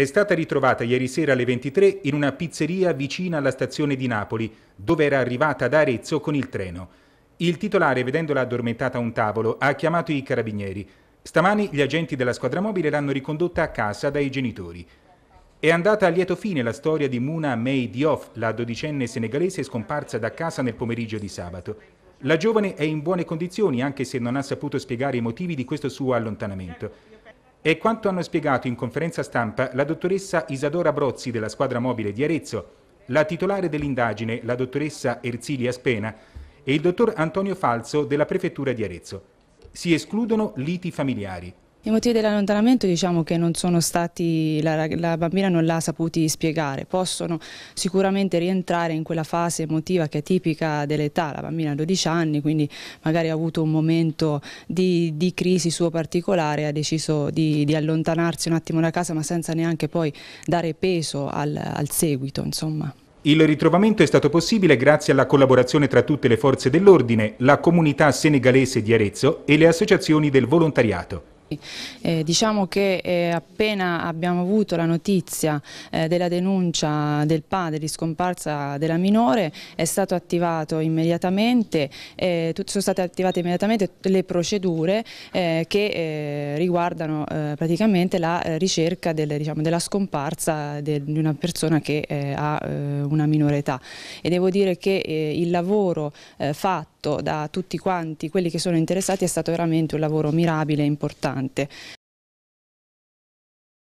è stata ritrovata ieri sera alle 23 in una pizzeria vicina alla stazione di Napoli, dove era arrivata ad Arezzo con il treno. Il titolare, vedendola addormentata a un tavolo, ha chiamato i carabinieri. Stamani gli agenti della squadra mobile l'hanno ricondotta a casa dai genitori. È andata a lieto fine la storia di Muna May Dioff, la dodicenne senegalese scomparsa da casa nel pomeriggio di sabato. La giovane è in buone condizioni anche se non ha saputo spiegare i motivi di questo suo allontanamento. È quanto hanno spiegato in conferenza stampa la dottoressa Isadora Brozzi della squadra mobile di Arezzo, la titolare dell'indagine, la dottoressa Erzilia Spena, e il dottor Antonio Falso della prefettura di Arezzo. Si escludono liti familiari, i motivi dell'allontanamento diciamo che non sono stati, la, la bambina non l'ha saputi spiegare, possono sicuramente rientrare in quella fase emotiva che è tipica dell'età, la bambina ha 12 anni quindi magari ha avuto un momento di, di crisi suo particolare, ha deciso di, di, allontanarsi un attimo da casa ma senza neanche poi dare peso al, al seguito insomma. Il ritrovamento è stato possibile grazie alla collaborazione tra tutte le forze dell'ordine, la comunità senegalese di Arezzo e le associazioni del volontariato. Eh, diciamo che eh, appena abbiamo avuto la notizia eh, della denuncia del padre di scomparsa della minore è stato attivato immediatamente, eh, sono state attivate immediatamente le procedure eh, che eh, riguardano praticamente la ricerca del, diciamo, della scomparsa del, di una persona che ha una minore età e devo dire che il lavoro fatto fatto da tutti quanti quelli che sono interessati è stato veramente un lavoro mirabile e importante.